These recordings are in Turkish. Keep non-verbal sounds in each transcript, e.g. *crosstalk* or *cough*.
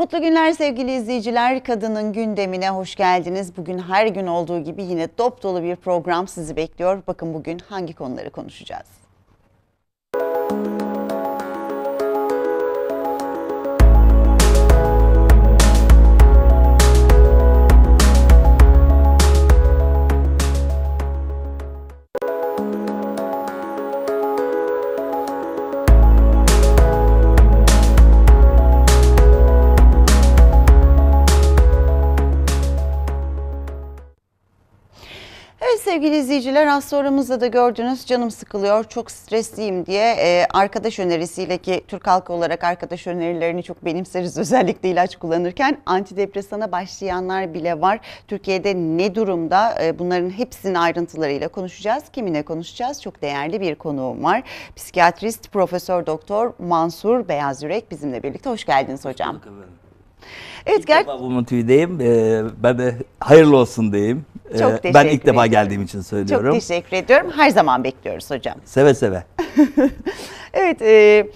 Mutlu günler sevgili izleyiciler. Kadının gündemine hoş geldiniz. Bugün her gün olduğu gibi yine dop dolu bir program sizi bekliyor. Bakın bugün hangi konuları konuşacağız. sevgili izleyiciler az sorularımızda da gördünüz canım sıkılıyor çok stresliyim diye e, arkadaş önerisiyle ki Türk halkı olarak arkadaş önerilerini çok benimseriz *laughs* özellikle ilaç kullanırken antidepresana başlayanlar bile var. Türkiye'de ne durumda e, bunların hepsinin ayrıntılarıyla konuşacağız. Kimine konuşacağız? Çok değerli bir konuğum var. Psikiyatrist Profesör Doktor Mansur Beyaz Yürek bizimle birlikte. Hoş geldiniz hocam. Hoş Evet, İlk gel... defa bu TV'deyim. Ee, ben de hayırlı olsun diyeyim. Ee, Çok teşekkür Ben ilk defa ediyorum. geldiğim için söylüyorum. Çok teşekkür ediyorum. Her zaman bekliyoruz hocam. Seve seve. *laughs* evet, e,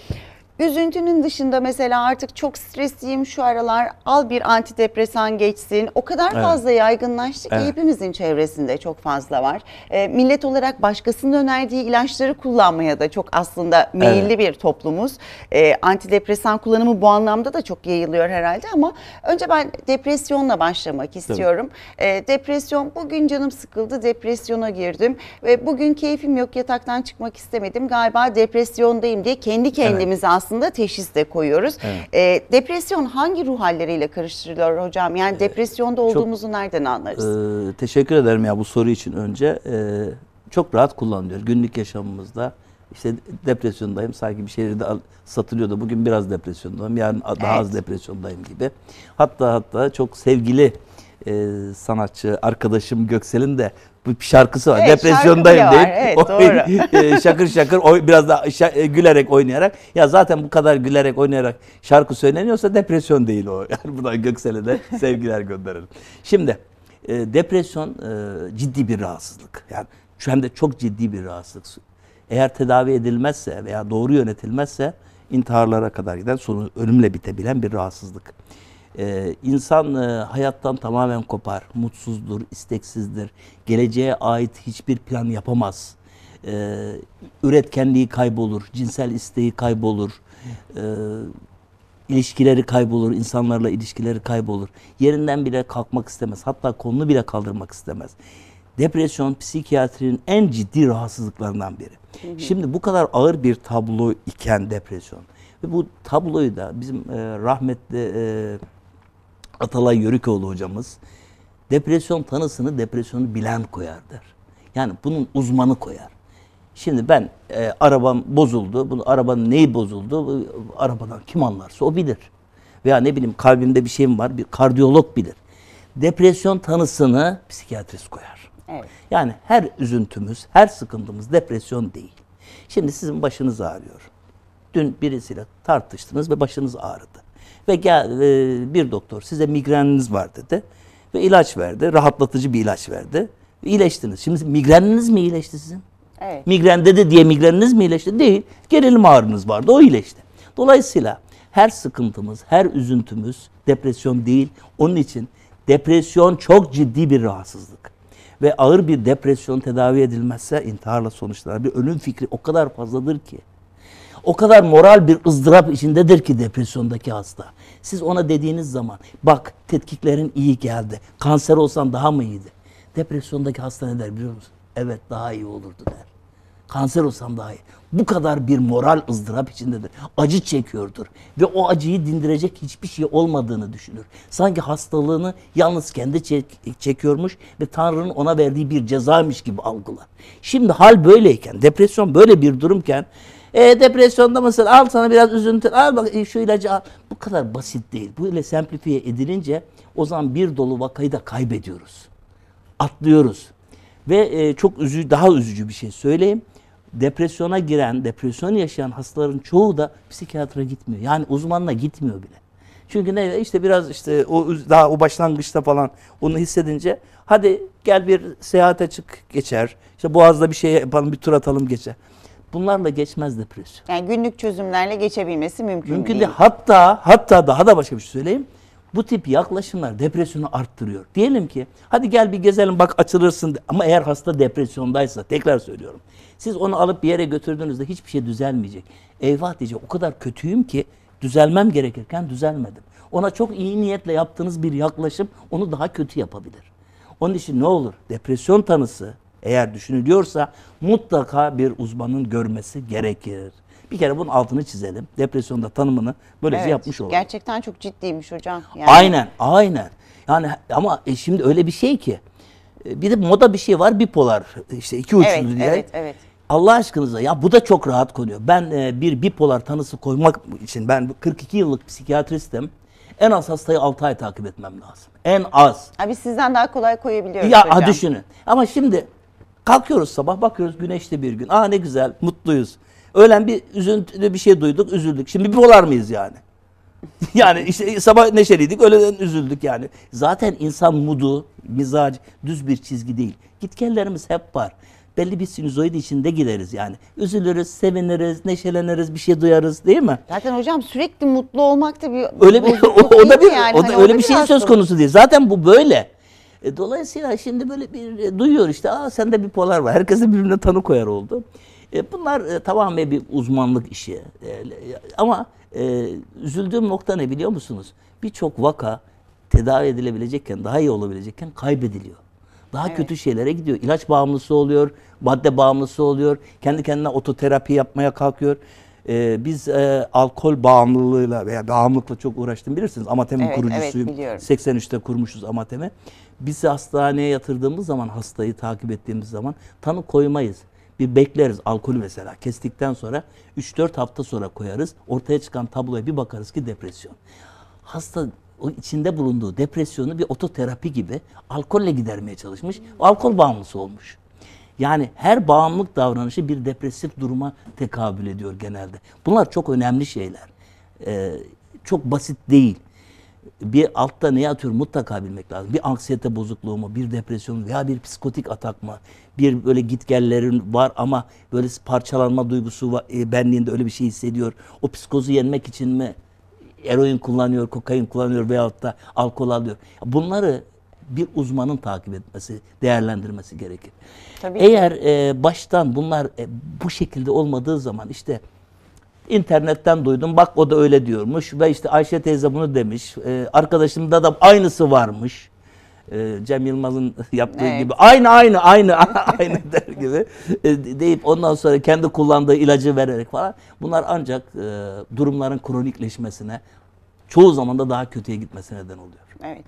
Üzüntünün dışında mesela artık çok stresliyim şu aralar al bir antidepresan geçsin. O kadar evet. fazla yaygınlaştı ki evet. hepimizin çevresinde çok fazla var. E, millet olarak başkasının önerdiği ilaçları kullanmaya da çok aslında meyilli evet. bir toplumuz. E, antidepresan kullanımı bu anlamda da çok yayılıyor herhalde ama önce ben depresyonla başlamak istiyorum. E, depresyon bugün canım sıkıldı depresyona girdim ve bugün keyfim yok yataktan çıkmak istemedim galiba depresyondayım diye kendi kendimize evet. aslında aslında teşhis de koyuyoruz. Evet. E, depresyon hangi ruh halleriyle karıştırılıyor hocam? Yani ee, depresyonda olduğumuzu çok, nereden anlarız? E, teşekkür ederim ya bu soru için önce. E, çok rahat kullanılıyor günlük yaşamımızda. İşte depresyondayım sanki bir şehirde satılıyordu. Bugün biraz depresyondayım. yani daha evet. az depresyondayım gibi. Hatta hatta çok sevgili e, sanatçı arkadaşım Göksel'in de bir şarkısı var. Evet, Depresyondayım deyip var. Evet, *laughs* doğru. E, şakır şakır oy, biraz da şa- e, gülerek oynayarak ya zaten bu kadar gülerek oynayarak şarkı söyleniyorsa depresyon değil o. *laughs* Yani buradan Göksel'e de sevgiler gönderelim. Şimdi e, depresyon e, ciddi bir rahatsızlık. Yani şu hem de çok ciddi bir rahatsızlık. Eğer tedavi edilmezse veya doğru yönetilmezse intiharlara kadar giden sonu ölümle bitebilen bir rahatsızlık. Ee, insan e, hayattan tamamen kopar, mutsuzdur, isteksizdir, geleceğe ait hiçbir plan yapamaz. Ee, üretkenliği kaybolur, cinsel isteği kaybolur, ee, ilişkileri kaybolur, insanlarla ilişkileri kaybolur. Yerinden bile kalkmak istemez, hatta kolunu bile kaldırmak istemez. Depresyon psikiyatrinin en ciddi rahatsızlıklarından biri. Hı hı. Şimdi bu kadar ağır bir tablo iken depresyon ve bu tabloyu da bizim e, rahmetli e, Atalay Yörükoğlu hocamız depresyon tanısını depresyonu bilen koyar der. Yani bunun uzmanı koyar. Şimdi ben e, arabam bozuldu. Bu arabanın neyi bozuldu? Bu, arabadan kim anlarsa o bilir. Veya ne bileyim kalbimde bir şeyim var. Bir kardiyolog bilir. Depresyon tanısını psikiyatrist koyar. Evet. Yani her üzüntümüz, her sıkıntımız depresyon değil. Şimdi sizin başınız ağrıyor. Dün birisiyle tartıştınız ve başınız ağrıdı. Ve gel, e, bir doktor size migreniniz var dedi. Ve ilaç verdi. Rahatlatıcı bir ilaç verdi. İyileştiniz. Şimdi migreniniz mi iyileşti sizin? Evet. Migren dedi diye migreniniz mi iyileşti? Değil. Gerilim ağrınız vardı. O iyileşti. Dolayısıyla her sıkıntımız, her üzüntümüz depresyon değil. Onun için depresyon çok ciddi bir rahatsızlık. Ve ağır bir depresyon tedavi edilmezse intiharla sonuçlanır. Bir ölüm fikri o kadar fazladır ki. O kadar moral bir ızdırap içindedir ki depresyondaki hasta. Siz ona dediğiniz zaman bak tetkiklerin iyi geldi. Kanser olsan daha mı iyiydi? Depresyondaki hasta ne der biliyor musun? Evet daha iyi olurdu der. Kanser olsam daha iyi. Bu kadar bir moral ızdırap içindedir. Acı çekiyordur. Ve o acıyı dindirecek hiçbir şey olmadığını düşünür. Sanki hastalığını yalnız kendi çek çekiyormuş ve Tanrı'nın ona verdiği bir cezaymış gibi algılar. Şimdi hal böyleyken, depresyon böyle bir durumken e, depresyonda mısın? Al sana biraz üzüntü. Al bak e, şu ilacı al. Bu kadar basit değil. Böyle semplifiye edilince o zaman bir dolu vakayı da kaybediyoruz. Atlıyoruz. Ve e, çok üzücü, daha üzücü bir şey söyleyeyim. Depresyona giren, depresyon yaşayan hastaların çoğu da psikiyatra gitmiyor. Yani uzmanla gitmiyor bile. Çünkü ne işte biraz işte o daha o başlangıçta falan onu hissedince hadi gel bir seyahate çık geçer. İşte Boğaz'da bir şey yapalım bir tur atalım geçer. Bunlarla geçmez depresyon. Yani günlük çözümlerle geçebilmesi mümkün, mümkün değil. Hatta hatta daha da başka bir şey söyleyeyim. Bu tip yaklaşımlar depresyonu arttırıyor. Diyelim ki hadi gel bir gezelim bak açılırsın ama eğer hasta depresyondaysa tekrar söylüyorum. Siz onu alıp bir yere götürdüğünüzde hiçbir şey düzelmeyecek. Eyvah diyecek o kadar kötüyüm ki düzelmem gerekirken düzelmedim. Ona çok iyi niyetle yaptığınız bir yaklaşım onu daha kötü yapabilir. Onun için ne olur depresyon tanısı eğer düşünülüyorsa mutlaka bir uzmanın görmesi gerekir. Bir kere bunun altını çizelim. Depresyonda tanımını böylece evet, yapmış olalım. Gerçekten çok ciddiymiş hocam. Yani. Aynen, aynen. Yani ama e, şimdi öyle bir şey ki e, bir de moda bir şey var bipolar işte iki uçlu evet, diye. Evet, evet. Allah aşkınıza ya bu da çok rahat konuyor. Ben e, bir bipolar tanısı koymak için ben 42 yıllık psikiyatristim. En az hastayı 6 ay takip etmem lazım. En az. Abi sizden daha kolay koyabiliyoruz ya, hocam. Düşünün. Ama şimdi Kalkıyoruz sabah bakıyoruz güneşli bir gün. Aa ne güzel mutluyuz. Öğlen bir üzüntülü bir şey duyduk üzüldük. Şimdi bipolar mıyız yani? *laughs* yani işte sabah neşeliydik öğleden üzüldük yani. Zaten insan mudu, mizacı düz bir çizgi değil. Gitgellerimiz hep var. Belli bir sinüzoid içinde gideriz yani. Üzülürüz, seviniriz, neşeleniriz, bir şey duyarız değil mi? Zaten hocam sürekli mutlu olmak da bir öyle bir o, *laughs* o da bir yani. o da hani öyle bir şey söz konusu değil. Zaten bu böyle. E, dolayısıyla şimdi böyle bir e, duyuyor işte Aa, sende bipolar var. Herkes birbirine tanı koyar oldu. E, bunlar e, tamamen bir uzmanlık işi. E, e, ama e, üzüldüğüm nokta ne biliyor musunuz? Birçok vaka tedavi edilebilecekken, daha iyi olabilecekken kaybediliyor. Daha evet. kötü şeylere gidiyor. İlaç bağımlısı oluyor, madde bağımlısı oluyor, kendi kendine ototerapi yapmaya kalkıyor. Ee, biz e, alkol bağımlılığıyla veya bağımlılıkla çok uğraştım bilirsiniz. Amatem'in evet, kurucusuyum. Evet, biliyorum. 83'te kurmuşuz Amatem'i. Biz hastaneye yatırdığımız zaman hastayı takip ettiğimiz zaman tanı koymayız. Bir bekleriz alkolü mesela kestikten sonra 3-4 hafta sonra koyarız. Ortaya çıkan tabloya bir bakarız ki depresyon. Hasta o içinde bulunduğu depresyonu bir ototerapi gibi alkolle gidermeye çalışmış. Alkol bağımlısı olmuş. Yani her bağımlılık davranışı bir depresif duruma tekabül ediyor genelde. Bunlar çok önemli şeyler. Ee, çok basit değil bir altta ne atıyor mutlaka bilmek lazım. Bir anksiyete bozukluğu mu, bir depresyon veya bir psikotik atak mı? Bir böyle gitgellerin var ama böyle parçalanma duygusu var, e, benliğinde öyle bir şey hissediyor. O psikozu yenmek için mi eroin kullanıyor, kokain kullanıyor veyahut da alkol alıyor. Bunları bir uzmanın takip etmesi, değerlendirmesi gerekir. Tabii Eğer e, baştan bunlar e, bu şekilde olmadığı zaman işte İnternetten duydum. Bak o da öyle diyormuş. Ve işte Ayşe teyze bunu demiş. Ee, arkadaşımda da aynısı varmış. Ee, Cem Yılmaz'ın *laughs* yaptığı evet. gibi aynı aynı aynı *laughs* aynı der gibi ee, deyip ondan sonra kendi kullandığı ilacı vererek falan. Bunlar ancak e, durumların kronikleşmesine çoğu zaman da daha kötüye gitmesine neden oluyor. Evet.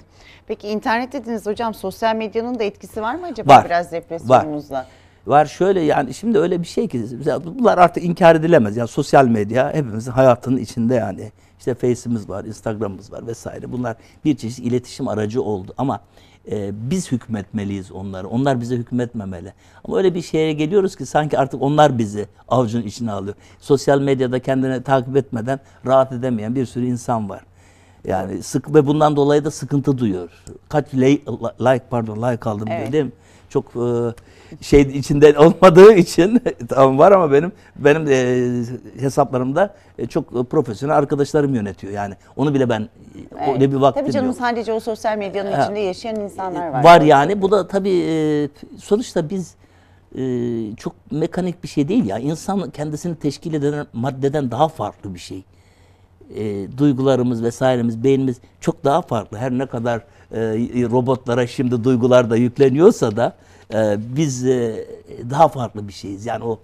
Peki internet dediniz hocam sosyal medyanın da etkisi var mı acaba var. biraz depresyonumuzla? Var var şöyle yani şimdi öyle bir şey ki bunlar artık inkar edilemez. Yani sosyal medya hepimizin hayatının içinde yani. İşte Face'imiz var, Instagram'ımız var vesaire. Bunlar bir çeşit iletişim aracı oldu ama e, biz hükmetmeliyiz onları. Onlar bize hükmetmemeli. Ama öyle bir şeye geliyoruz ki sanki artık onlar bizi avucun içine alıyor. Sosyal medyada kendini takip etmeden rahat edemeyen bir sürü insan var. Yani sık ve bundan dolayı da sıkıntı duyuyor. Kaç like, pardon like aldım evet. dedim. Çok e, şey içinde *laughs* olmadığı için *laughs* tamam var ama benim benim e, hesaplarımda e, çok profesyonel arkadaşlarım yönetiyor. Yani onu bile ben evet. öyle bir vaktim Tabii canım yok. sadece o sosyal medyanın ha. içinde yaşayan insanlar var. Var yani. Bu da tabii e, sonuçta biz e, çok mekanik bir şey değil ya. İnsan kendisini teşkil eden maddeden daha farklı bir şey e, duygularımız vesairemiz, beynimiz çok daha farklı. Her ne kadar e, robotlara şimdi duygular da yükleniyorsa da e, biz e, daha farklı bir şeyiz. Yani o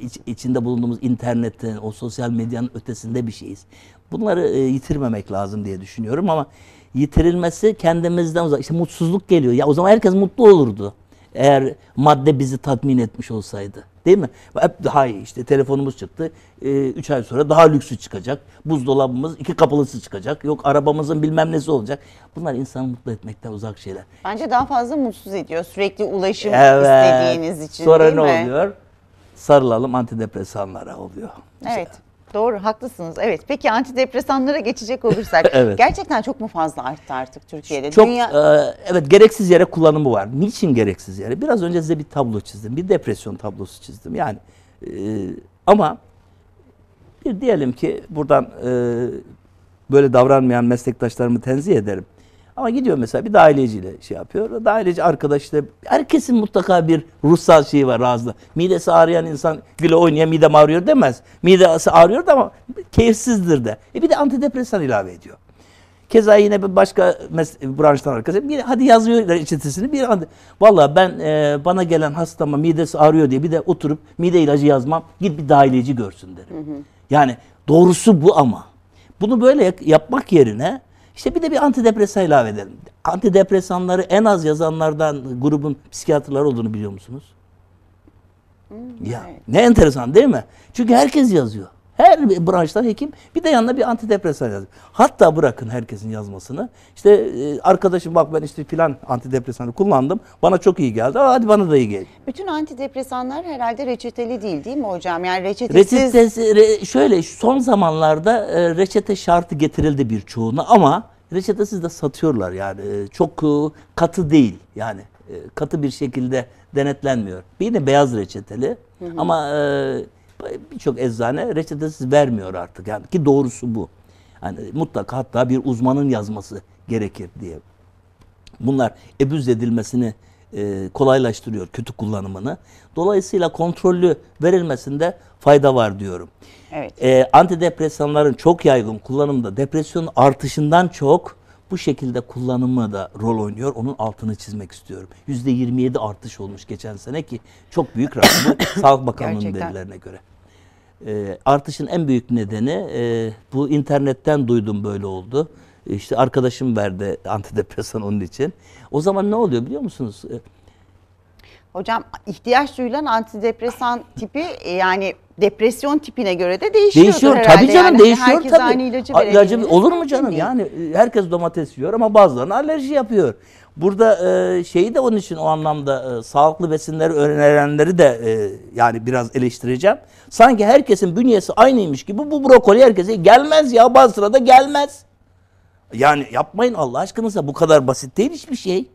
iç, içinde bulunduğumuz internetin, o sosyal medyanın ötesinde bir şeyiz. Bunları e, yitirmemek lazım diye düşünüyorum ama yitirilmesi kendimizden uzak. İşte mutsuzluk geliyor. Ya o zaman herkes mutlu olurdu. Eğer madde bizi tatmin etmiş olsaydı. Değil mi? Hep daha iyi işte telefonumuz çıktı. 3 ee, ay sonra daha lüksü çıkacak. Buzdolabımız iki kapılısı çıkacak. Yok arabamızın bilmem nesi olacak. Bunlar insanı mutlu etmekten uzak şeyler. Bence daha fazla mutsuz ediyor sürekli ulaşım evet. istediğiniz için Sonra ne mi? oluyor? Sarılalım antidepresanlara oluyor. Evet. İşte. Doğru haklısınız. Evet. Peki antidepresanlara geçecek olursak *laughs* evet. gerçekten çok mu fazla arttı artık Türkiye'de? Çok Dünya... e, evet gereksiz yere kullanımı var. Niçin gereksiz yere? Biraz önce size bir tablo çizdim. Bir depresyon tablosu çizdim. Yani e, ama bir diyelim ki buradan e, böyle davranmayan meslektaşlarımı tenzih ederim. Ama gidiyor mesela bir daireciyle şey yapıyor. Daireci arkadaşla herkesin mutlaka bir ruhsal şeyi var ağzında. Midesi ağrıyan insan güle oynaya mide ağrıyor demez. Midesi ağrıyor da ama keyifsizdir de. E bir de antidepresan ilave ediyor. Keza yine bir başka branştan arkadaşım. Bir, hadi yazıyor reçetesini. Bir anda valla ben e, bana gelen hastama midesi ağrıyor diye bir de oturup mide ilacı yazmam. Git bir daireci görsün derim. Hı hı. Yani doğrusu bu ama. Bunu böyle yapmak yerine işte bir de bir antidepresan ilave edelim. Antidepresanları en az yazanlardan grubun psikiyatrları olduğunu biliyor musunuz? Hmm, ya evet. ne enteresan değil mi? Çünkü herkes yazıyor. Her bir branştan hekim bir de yanına bir antidepresan yazıyor. Hatta bırakın herkesin yazmasını. İşte e, arkadaşım bak ben işte filan antidepresanı kullandım. Bana çok iyi geldi. Aa, hadi bana da iyi geldi. Bütün antidepresanlar herhalde reçeteli değil değil mi hocam? Yani reçetesiz... Reçetesi, re, şöyle son zamanlarda e, reçete şartı getirildi birçoğuna ama reçetesiz de satıyorlar yani. E, çok katı değil yani. katı bir şekilde denetlenmiyor. Bir de beyaz reçeteli hı hı. ama... E, birçok eczane reçetesiz vermiyor artık. Yani ki doğrusu bu. Yani mutlaka hatta bir uzmanın yazması gerekir diye. Bunlar ebüz edilmesini e, kolaylaştırıyor kötü kullanımını. Dolayısıyla kontrollü verilmesinde fayda var diyorum. Evet. E, antidepresanların çok yaygın kullanımda depresyon artışından çok bu şekilde kullanımı da rol oynuyor. Onun altını çizmek istiyorum. %27 artış olmuş geçen sene ki çok büyük rakam *coughs* Sağlık Bakanlığı'nın verilerine göre. E, artışın en büyük nedeni e, bu internetten duydum böyle oldu. İşte arkadaşım verdi antidepresan onun için. O zaman ne oluyor biliyor musunuz? Ee, Hocam ihtiyaç duyulan antidepresan *laughs* tipi e, yani depresyon tipine göre de değişiyor. Değişiyor herhalde. tabii canım yani değişiyor herkes tabii. Herkes aynı ilacı, ilacı Olur mu canım yani e, herkes domates yiyor ama bazılarına alerji yapıyor. Burada e, şeyi de onun için o anlamda e, sağlıklı besinleri önerenleri de e, yani biraz eleştireceğim. Sanki herkesin bünyesi aynıymış gibi bu brokoli herkese gelmez ya bazı sırada gelmez. Yani yapmayın Allah aşkınıza bu kadar basit değil hiçbir şey.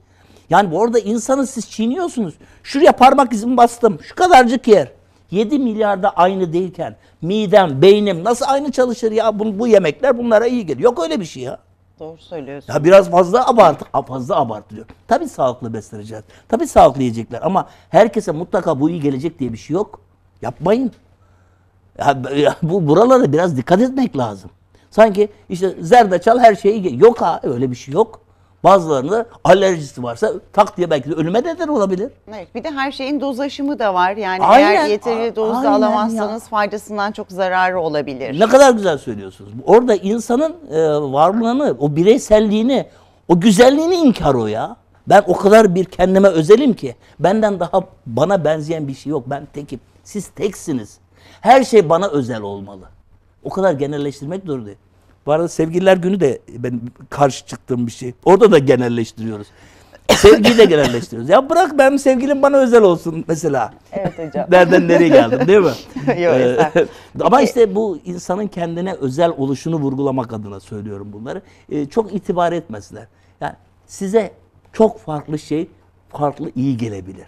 Yani bu arada insanı siz çiğniyorsunuz. Şuraya parmak izimi bastım. Şu kadarcık yer. 7 milyarda aynı değilken midem, beynim nasıl aynı çalışır ya? Bu, bu yemekler bunlara iyi gelir. Yok öyle bir şey ya. Doğru söylüyorsun. Ya biraz fazla abart, fazla abartılıyor. Tabii sağlıklı besleneceğiz. Tabii sağlıklı yiyecekler ama herkese mutlaka bu iyi gelecek diye bir şey yok. Yapmayın. Ya, ya, bu buralara biraz dikkat etmek lazım. Sanki işte zerdeçal her şeyi yok ha öyle bir şey yok. Bazılarında alerjisi varsa tak diye belki de ölüme neden olabilir. Evet, bir de her şeyin dozlaşımı da var. Yani aynen, eğer yeteri dozda alamazsanız ya. faydasından çok zararı olabilir. Ne kadar güzel söylüyorsunuz. Orada insanın e, varlığını, o bireyselliğini, o güzelliğini inkar o ya. Ben o kadar bir kendime özelim ki benden daha bana benzeyen bir şey yok. Ben tekim. Siz teksiniz. Her şey bana özel olmalı. O kadar genelleştirmek zorundayım. Bu arada sevgililer günü de ben karşı çıktığım bir şey. Orada da genelleştiriyoruz. Sevgiyi de genelleştiriyoruz. Ya bırak benim sevgilim bana özel olsun mesela. Evet hocam. Nereden nereye geldim değil mi? *laughs* Yok ee, *laughs* Ama işte bu insanın kendine özel oluşunu vurgulamak adına söylüyorum bunları. Ee, çok itibar etmesinler. Yani size çok farklı şey farklı iyi gelebilir.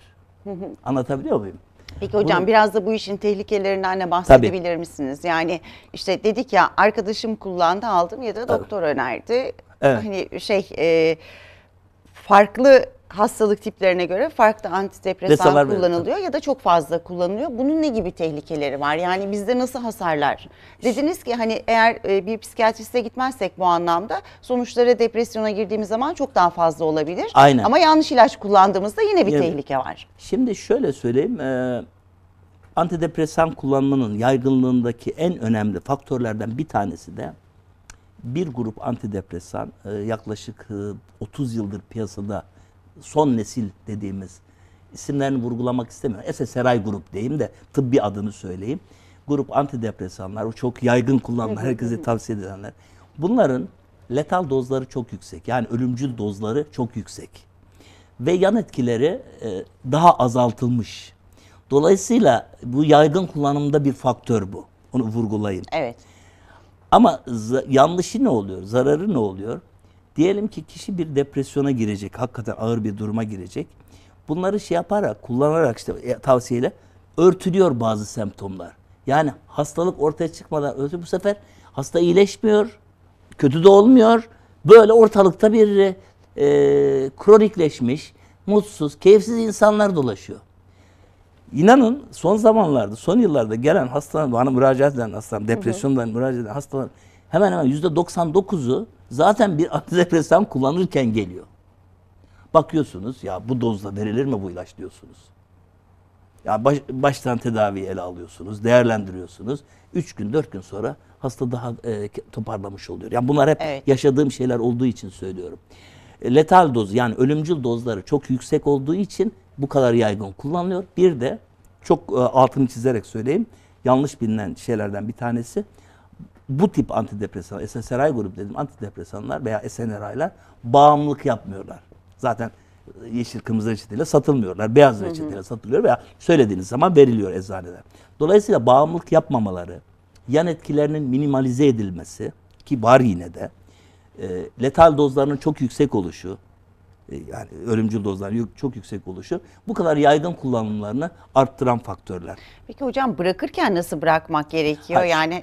Anlatabiliyor muyum? Peki hocam Bunu, biraz da bu işin tehlikelerinden de bahsedebilir tabii. misiniz? Yani işte dedik ya arkadaşım kullandı aldım ya da doktor önerdi. Evet. Hani şey e, farklı hastalık tiplerine göre farklı antidepresan kullanılıyor ya da çok fazla kullanılıyor. Bunun ne gibi tehlikeleri var? Yani bizde nasıl hasarlar? Dediniz ki hani eğer e, bir psikiyatriste gitmezsek bu anlamda sonuçları depresyona girdiğimiz zaman çok daha fazla olabilir. Aynen. Ama yanlış ilaç kullandığımızda yine bir yani, tehlike var. Şimdi şöyle söyleyeyim. E, antidepresan kullanmanın yaygınlığındaki en önemli faktörlerden bir tanesi de bir grup antidepresan e, yaklaşık 30 yıldır piyasada son nesil dediğimiz isimlerini vurgulamak istemiyorum. Ese Seray Grup diyeyim de tıbbi adını söyleyeyim. Grup antidepresanlar, o çok yaygın kullanılan, herkese tavsiye edilenler. Bunların letal dozları çok yüksek. Yani ölümcül dozları çok yüksek. Ve yan etkileri e, daha azaltılmış. Dolayısıyla bu yaygın kullanımda bir faktör bu. Onu vurgulayın. Evet. Ama yanlışı ne oluyor? Zararı ne oluyor? Diyelim ki kişi bir depresyona girecek, hakikaten ağır bir duruma girecek. Bunları şey yaparak, kullanarak işte e, tavsiyeyle örtülüyor bazı semptomlar. Yani hastalık ortaya çıkmadan ötürü bu sefer hasta iyileşmiyor, kötü de olmuyor. Böyle ortalıkta bir e, e kronikleşmiş, mutsuz, keyifsiz insanlar dolaşıyor. İnanın son zamanlarda, son yıllarda gelen hastalar, bana müracaat eden hastalar, depresyondan müracaat eden hastalar hemen hemen yüzde 99'u zaten bir antidepresan kullanırken geliyor. Bakıyorsunuz ya bu dozla verilir mi bu ilaç diyorsunuz. Ya baş, baştan tedavi ele alıyorsunuz, değerlendiriyorsunuz. Üç gün, dört gün sonra hasta daha e, toparlamış oluyor. Yani bunlar hep evet. yaşadığım şeyler olduğu için söylüyorum. E, letal doz yani ölümcül dozları çok yüksek olduğu için bu kadar yaygın kullanılıyor. Bir de çok e, altını çizerek söyleyeyim. Yanlış bilinen şeylerden bir tanesi bu tip antidepresan, SSRI grup dedim antidepresanlar veya SNRI'ler bağımlılık yapmıyorlar. Zaten yeşil kırmızı reçeteyle satılmıyorlar. Beyaz reçeteyle satılıyor veya söylediğiniz zaman veriliyor eczaneden. Dolayısıyla bağımlılık yapmamaları, yan etkilerinin minimalize edilmesi ki var yine de e, letal dozlarının çok yüksek oluşu e, yani ölümcül dozların çok yüksek oluşu bu kadar yaygın kullanımlarını arttıran faktörler. Peki hocam bırakırken nasıl bırakmak gerekiyor? Hayır. Yani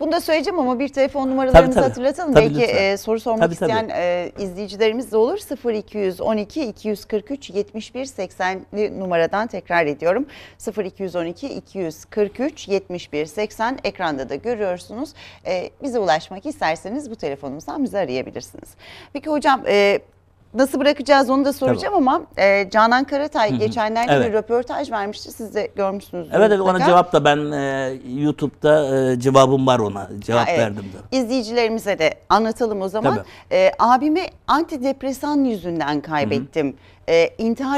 bunu da söyleyeceğim ama bir telefon numaralarımızı tabii, tabii. hatırlatalım. Tabii, Belki e, soru sormak tabii, isteyen tabii. E, izleyicilerimiz de olur. 0212 243 71 80'li numaradan tekrar ediyorum. 0212 243 71 80 ekranda da görüyorsunuz. E, bize ulaşmak isterseniz bu telefonumuzdan bizi arayabilirsiniz. Peki hocam e, nasıl bırakacağız onu da soracağım Tabii. ama e, Canan Karatay Hı -hı. geçenlerde evet. bir röportaj vermişti. Siz de görmüşsünüz. Evet evet ona cevap da ben e, YouTube'da e, cevabım var ona. Cevap ha, evet. verdim de. İzleyicilerimize de anlatalım o zaman. E, abimi antidepresan yüzünden kaybettim. Hı -hı.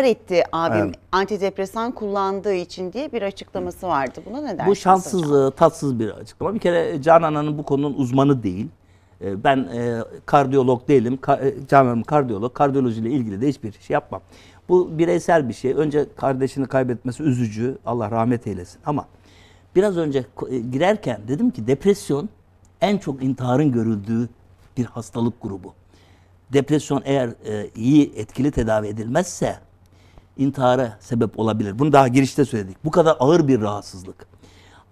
E, etti abim evet. antidepresan kullandığı için diye bir açıklaması vardı. Buna ne dersiniz? Bu şanssız, hocam? E, tatsız bir açıklama. Bir kere Canan Hanım bu konunun uzmanı değil. Ee, ben e, kardiyolog değilim. Ka, e, Camiam kardiyolog. Kardiyolojiyle ilgili de hiçbir şey yapmam. Bu bireysel bir şey. Önce kardeşini kaybetmesi üzücü. Allah rahmet eylesin. Ama biraz önce e, girerken dedim ki depresyon en çok intiharın görüldüğü bir hastalık grubu. Depresyon eğer e, iyi etkili tedavi edilmezse intihara sebep olabilir. Bunu daha girişte söyledik. Bu kadar ağır bir rahatsızlık.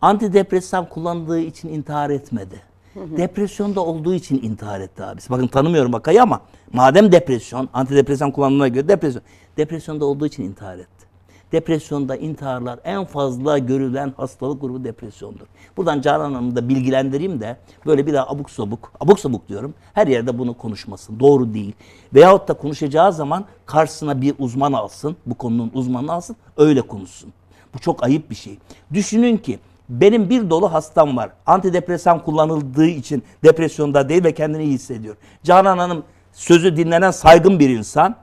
Antidepresan kullandığı için intihar etmedi. Depresyonda olduğu için intihar etti abisi. Bakın tanımıyorum vakayı ama madem depresyon, antidepresan kullanımına göre depresyon. Depresyonda olduğu için intihar etti. Depresyonda intiharlar en fazla görülen hastalık grubu depresyondur. Buradan Canan Hanım'ı da bilgilendireyim de böyle bir daha abuk sabuk, abuk sabuk diyorum her yerde bunu konuşmasın. Doğru değil. Veyahut da konuşacağı zaman karşısına bir uzman alsın, bu konunun uzmanı alsın öyle konuşsun. Bu çok ayıp bir şey. Düşünün ki benim bir dolu hastam var. Antidepresan kullanıldığı için depresyonda değil ve kendini iyi hissediyor. Canan Hanım sözü dinlenen saygın bir insan.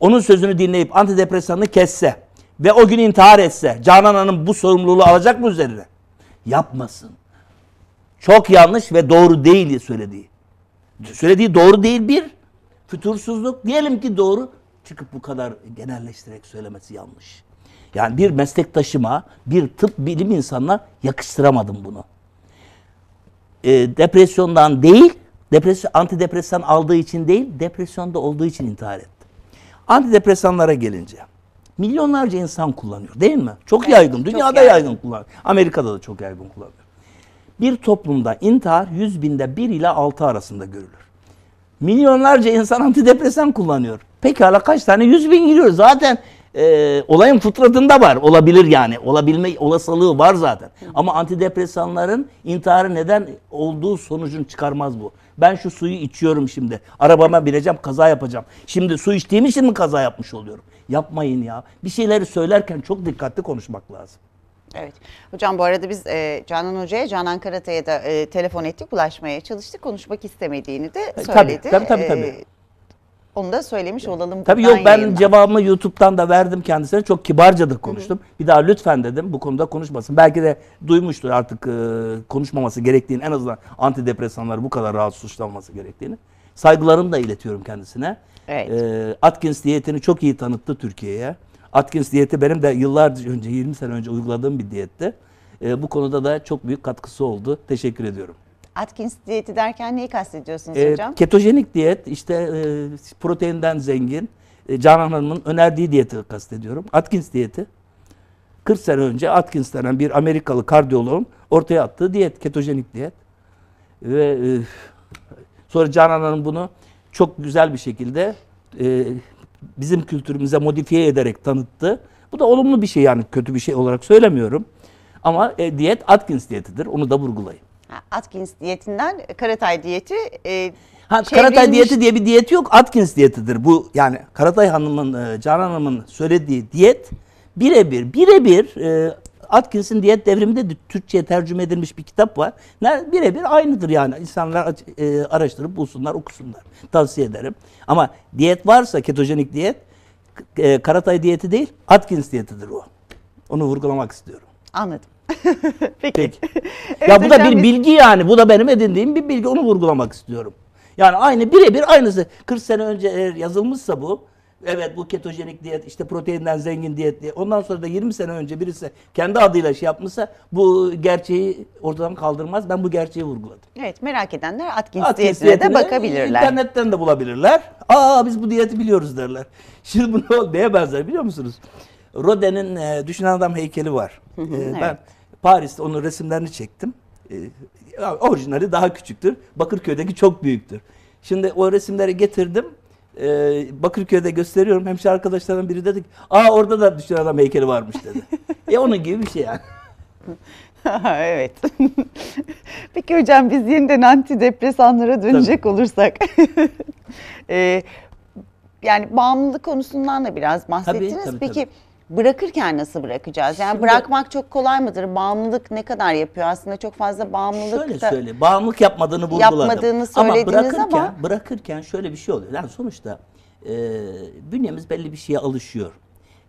Onun sözünü dinleyip antidepresanını kesse ve o gün intihar etse Canan Hanım bu sorumluluğu alacak mı üzerine? Yapmasın. Çok yanlış ve doğru değil söylediği. Söylediği doğru değil bir. Fütursuzluk diyelim ki doğru çıkıp bu kadar genelleştirerek söylemesi yanlış. Yani bir meslektaşıma, bir tıp bilim insanına yakıştıramadım bunu. E, depresyondan değil, depresyon, antidepresan aldığı için değil, depresyonda olduğu için intihar etti. Antidepresanlara gelince milyonlarca insan kullanıyor değil mi? Çok evet, yaygın, çok dünyada yaygın, yaygın kullanıyor. Amerika'da da çok yaygın kullanıyor. Bir toplumda intihar 100 binde 1 ile 6 arasında görülür. Milyonlarca insan antidepresan kullanıyor. Pekala kaç tane? 100 bin giriyor. Zaten e, olayın fıtratında var. Olabilir yani. Olabilme olasılığı var zaten. Ama antidepresanların intiharı neden olduğu sonucun çıkarmaz bu. Ben şu suyu içiyorum şimdi. Arabama bineceğim, kaza yapacağım. Şimdi su içtiğim için mi kaza yapmış oluyorum? Yapmayın ya. Bir şeyleri söylerken çok dikkatli konuşmak lazım. Evet. Hocam bu arada biz e, Canan Hoca'ya, Canan Karatay'a da e, telefon ettik, ulaşmaya çalıştık. Konuşmak istemediğini de e, söyledi. Tabii tabii tabii. tabii. E, onu da söylemiş olalım. Tabii yok ben yayından. cevabımı YouTube'dan da verdim kendisine. Çok kibarca da konuştum. Hı hı. Bir daha lütfen dedim bu konuda konuşmasın. Belki de duymuştur artık e, konuşmaması gerektiğini en azından antidepresanlar bu kadar rahat suçlanması gerektiğini. Saygılarımı da iletiyorum kendisine. Evet. E, Atkins diyetini çok iyi tanıttı Türkiye'ye. Atkins diyeti benim de yıllar önce 20 sene önce uyguladığım bir diyetti. E, bu konuda da çok büyük katkısı oldu. Teşekkür ediyorum. Atkins diyeti derken neyi kastediyorsunuz e, hocam? Ketojenik diyet işte e, proteinden zengin. E, Canan Hanım'ın önerdiği diyeti kastediyorum. Atkins diyeti. 40 sene önce Atkins denen bir Amerikalı kardiyoloğun ortaya attığı diyet, ketojenik diyet. Ve e, sonra Canan Hanım bunu çok güzel bir şekilde e, bizim kültürümüze modifiye ederek tanıttı. Bu da olumlu bir şey yani kötü bir şey olarak söylemiyorum. Ama e, diyet Atkins diyetidir. Onu da vurgulayın. Atkins diyetinden Karatay diyeti. E, ha, çevrilmiş... Şey, Karatay diyeti diye bir diyet yok. Atkins diyetidir. Bu yani Karatay Hanım'ın, e, Canan Hanım'ın söylediği diyet birebir, birebir e, Atkins'in diyet devriminde de Türkçe'ye tercüme edilmiş bir kitap var. Birebir aynıdır yani. İnsanlar e, araştırıp bulsunlar, okusunlar. Tavsiye ederim. Ama diyet varsa ketojenik diyet, e, Karatay diyeti değil, Atkins diyetidir o. Onu vurgulamak istiyorum. Anladım. *laughs* Peki. Peki. *laughs* evet, ya bu da bir biz... bilgi yani. Bu da benim edindiğim bir bilgi. Onu vurgulamak istiyorum. Yani aynı birebir aynısı. 40 sene önce eğer yazılmışsa bu evet bu ketojenik diyet işte proteinden zengin diyet diye. Ondan sonra da 20 sene önce birisi kendi adıyla şey yapmışsa bu gerçeği ortadan kaldırmaz. Ben bu gerçeği vurguladım. Evet merak edenler Atkins, Atkins diyetine, diyetine de bakabilirler. İnternetten de bulabilirler. Aa biz bu diyeti biliyoruz derler. *laughs* Şimdi bunu neye benzer biliyor musunuz? Roden'in e, Düşünen Adam heykeli var. Hı hı, e, evet. Ben Paris'te onun resimlerini çektim. E, orijinali daha küçüktür. Bakırköy'deki çok büyüktür. Şimdi o resimleri getirdim. E, Bakırköy'de gösteriyorum. Hemşire arkadaşlarım biri dedi ki aa orada da düşen adam heykeli varmış dedi. e *laughs* onun gibi bir şey yani. evet. *laughs* Peki hocam biz yeniden antidepresanlara dönecek Tabii. olursak. *laughs* e, yani bağımlılık konusundan da biraz bahsettiniz. Tabii, tabii, Peki tabii bırakırken nasıl bırakacağız? Yani Şimdi, bırakmak çok kolay mıdır? Bağımlılık ne kadar yapıyor? Aslında çok fazla bağımlılık şöyle da... Şöyle bağımlılık yapmadığını vurguladım. Yapmadığını söylediniz ama... Bırakırken, ama... bırakırken şöyle bir şey oluyor. Yani sonuçta e, bünyemiz belli bir şeye alışıyor.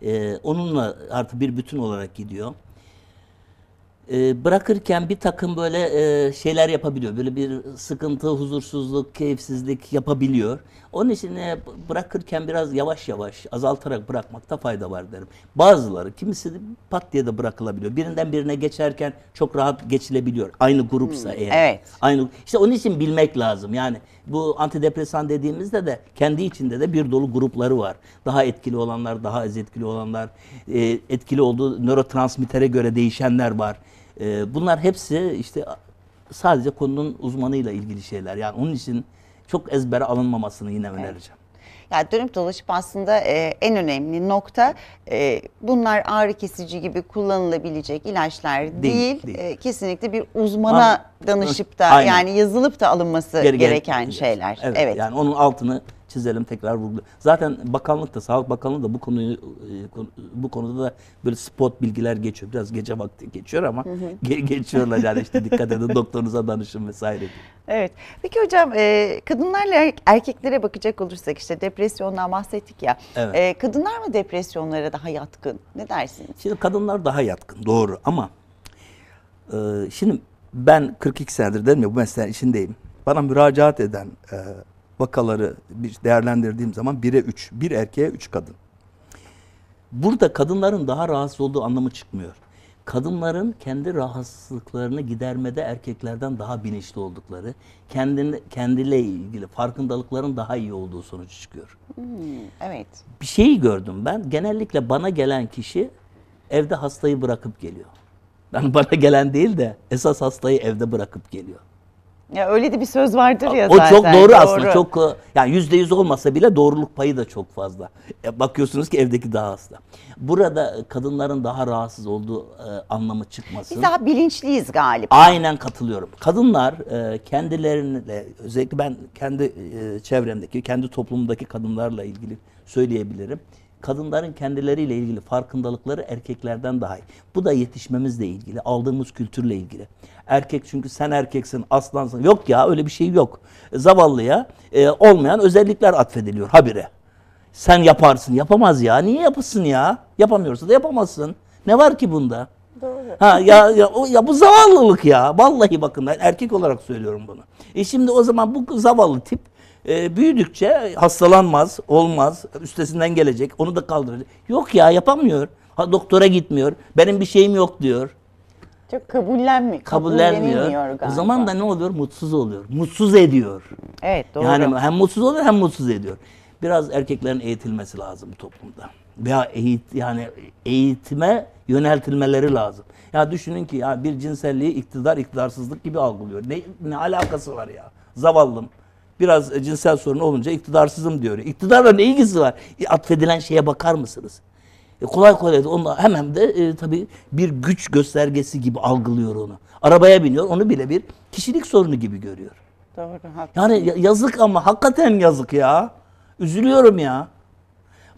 E, onunla artık bir bütün olarak gidiyor e, bırakırken bir takım böyle e, şeyler yapabiliyor. Böyle bir sıkıntı, huzursuzluk, keyifsizlik yapabiliyor. Onun için e, bırakırken biraz yavaş yavaş azaltarak bırakmakta fayda var derim. Bazıları kimisi de pat diye de bırakılabiliyor. Birinden birine geçerken çok rahat geçilebiliyor. Aynı grupsa hmm, eğer. Evet. Aynı işte onun için bilmek lazım. Yani bu antidepresan dediğimizde de kendi içinde de bir dolu grupları var. Daha etkili olanlar, daha az etkili olanlar, e, etkili olduğu nörotransmitere göre değişenler var. E, bunlar hepsi işte sadece konunun uzmanıyla ilgili şeyler. Yani onun için çok ezbere alınmamasını yine evet. önereceğim. Yani dönüp dolaşıp aslında e, en önemli nokta e, bunlar ağrı kesici gibi kullanılabilecek ilaçlar değil. değil, değil. E, kesinlikle bir uzmana An danışıp da Aynen. yani yazılıp da alınması Geri, gereken şeyler. Evet, evet. Yani onun altını çizelim tekrar vurgu. Zaten bakanlık da Sağlık Bakanlığı da bu konuyu e, bu konuda da böyle spot bilgiler geçiyor. Biraz gece vakti geçiyor ama hı hı. *laughs* geçiyorlar yani işte dikkat edin doktorunuza danışın vesaire. Evet. Peki hocam e, kadınlarla er-, erkeklere bakacak olursak işte depresyondan bahsettik ya. Evet. E, kadınlar mı depresyonlara daha yatkın? Ne dersiniz? Şimdi kadınlar daha yatkın doğru ama e, şimdi ben 42 senedir dedim ya bu mesleğin içindeyim. Bana müracaat eden e, vakaları bir değerlendirdiğim zaman 1'e 3, bir erkeğe 3 kadın. Burada kadınların daha rahatsız olduğu anlamı çıkmıyor. Kadınların kendi rahatsızlıklarını gidermede erkeklerden daha bilinçli oldukları, kendine, kendiyle ilgili farkındalıkların daha iyi olduğu sonucu çıkıyor. Hmm, evet. Bir şeyi gördüm ben. Genellikle bana gelen kişi evde hastayı bırakıp geliyor. Yani bana gelen değil de esas hastayı evde bırakıp geliyor. Ya öyle de bir söz vardır ya o zaten. O çok doğru, doğru. aslında. Çok yani yüzde yüz olmasa bile doğruluk payı da çok fazla. E, bakıyorsunuz ki evdeki daha hasta. Burada kadınların daha rahatsız olduğu e, anlamı çıkmasın. Biz daha bilinçliyiz galiba. Aynen katılıyorum. Kadınlar e, kendilerini de özellikle ben kendi e, çevremdeki, kendi toplumdaki kadınlarla ilgili söyleyebilirim kadınların kendileriyle ilgili farkındalıkları erkeklerden daha iyi. Bu da yetişmemizle ilgili, aldığımız kültürle ilgili. Erkek çünkü sen erkeksin, aslansın. Yok ya öyle bir şey yok. E, zavallıya e, olmayan özellikler atfediliyor habire. Sen yaparsın. Yapamaz ya. Niye yapasın ya? Yapamıyorsa da yapamazsın. Ne var ki bunda? Doğru. Ha ya ya, o, ya bu zavallılık ya. Vallahi bakın ben erkek olarak söylüyorum bunu. E şimdi o zaman bu zavallı tip e, büyüdükçe hastalanmaz, olmaz, üstesinden gelecek, onu da kaldıracak. Yok ya yapamıyor. Ha, doktora gitmiyor. Benim bir şeyim yok diyor. Çok kabullenmiyor. Kabullenmiyor. O zaman da ne oluyor? Mutsuz oluyor. Mutsuz ediyor. Evet doğru. Yani hem mutsuz oluyor hem mutsuz ediyor. Biraz erkeklerin eğitilmesi lazım toplumda. Veya eğit yani eğitime yöneltilmeleri lazım. Ya düşünün ki ya bir cinselliği iktidar iktidarsızlık gibi algılıyor. Ne, ne alakası var ya? Zavallım biraz cinsel sorun olunca iktidarsızım diyor. İktidarla ne ilgisi var? E, atfedilen şeye bakar mısınız? E, kolay kolay da onu hemen de e, tabii bir güç göstergesi gibi algılıyor onu. Arabaya biniyor onu bile bir kişilik sorunu gibi görüyor. Doğru, haklı. yani yazık ama hakikaten yazık ya. Üzülüyorum ya.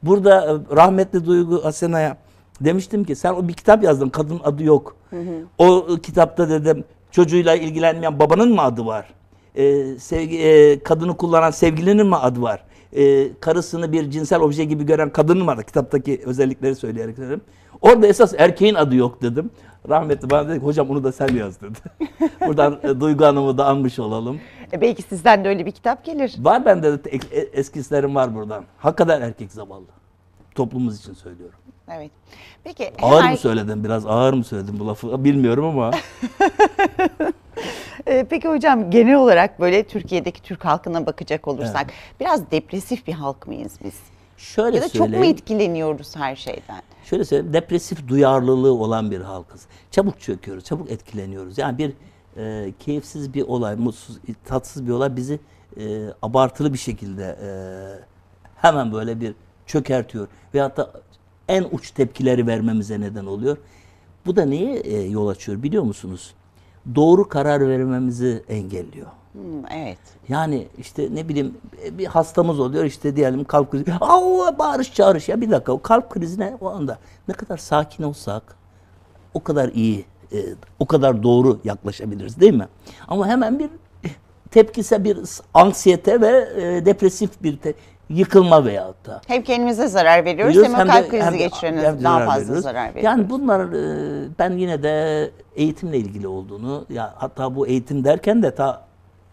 Burada e, rahmetli Duygu Asena'ya demiştim ki sen o bir kitap yazdın kadın adı yok. Hı hı. O e, kitapta dedim çocuğuyla ilgilenmeyen babanın mı adı var? e, sevgi, e, kadını kullanan sevgilinin mi adı var? E, karısını bir cinsel obje gibi gören kadının mı adı? Kitaptaki özellikleri söyleyerek dedim. Orada esas erkeğin adı yok dedim. Rahmetli bana dedi ki hocam onu da sen yaz dedi. *laughs* Buradan e, Duygu Hanım'ı da anmış olalım. E belki sizden de öyle bir kitap gelir. Var bende de e, eskislerim var buradan. Hakikaten erkek zavallı. Toplumumuz için söylüyorum. Evet. Peki ağır mı söyledim biraz ağır mı söyledim bu lafı bilmiyorum ama. *laughs* Ee, peki hocam genel olarak böyle Türkiye'deki Türk halkına bakacak olursak evet. biraz depresif bir halk mıyız biz? Şöyle ya da söyleyeyim, çok mu etkileniyoruz her şeyden? Şöyle söyleyeyim, depresif duyarlılığı olan bir halkız. Çabuk çöküyoruz, çabuk etkileniyoruz. Yani bir e, keyifsiz bir olay, mutsuz, tatsız bir olay bizi e, abartılı bir şekilde e, hemen böyle bir çökertiyor. Veyahut da en uç tepkileri vermemize neden oluyor. Bu da neye e, yol açıyor biliyor musunuz? Doğru karar vermemizi engelliyor. Hmm, evet. Yani işte ne bileyim e, bir hastamız oluyor işte diyelim kalp krizi. Aa bağırış çağırış ya bir dakika o kalp krizine o anda ne kadar sakin olsak o kadar iyi e, o kadar doğru yaklaşabiliriz değil mi? Ama hemen bir e, tepkise bir anksiyete ve e, depresif bir te- yıkılma veyahut da. Hem kendimize zarar veriyoruz Biliyoruz, hem, hem kalp krizi geçirene daha fazla veriyoruz. zarar veriyoruz. Yani bunlar e, ben yine de eğitimle ilgili olduğunu ya hatta bu eğitim derken de ta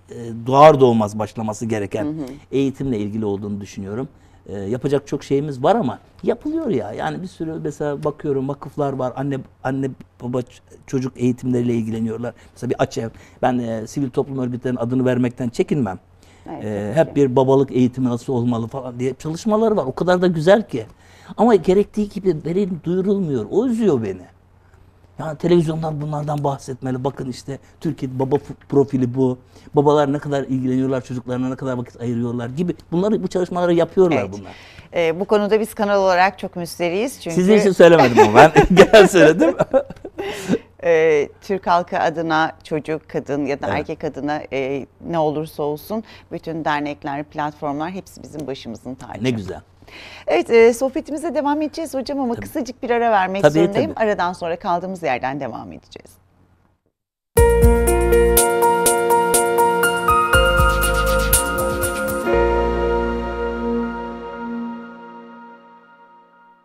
e, doğar doğmaz başlaması gereken hı hı. eğitimle ilgili olduğunu düşünüyorum. E, yapacak çok şeyimiz var ama yapılıyor ya. Yani bir sürü mesela bakıyorum vakıflar var. Anne anne baba çocuk eğitimleriyle ilgileniyorlar. Mesela bir aç Ben e, sivil toplum örgütlerinin adını vermekten çekinmem. Evet, e, hep bir babalık eğitimi nasıl olmalı falan diye çalışmaları var. O kadar da güzel ki. Ama gerektiği gibi benim duyurulmuyor. O üzüyor beni. Yani televizyonlar bunlardan bahsetmeli. Bakın işte Türkiye baba profili bu. Babalar ne kadar ilgileniyorlar çocuklarına ne kadar vakit ayırıyorlar gibi. Bunları bu çalışmaları yapıyorlar evet. bunlar. Ee, bu konuda biz kanal olarak çok müsteriyiz çünkü. Sizin için söylemedim ama ben genel *laughs* söyledim. *laughs* e, Türk halkı adına çocuk, kadın ya da evet. erkek adına e, ne olursa olsun bütün dernekler, platformlar hepsi bizim başımızın tacı. Ne güzel. Evet e, sohbetimize devam edeceğiz hocam ama tabii. kısacık bir ara vermek tabii, zorundayım. Tabii. Aradan sonra kaldığımız yerden devam edeceğiz. Müzik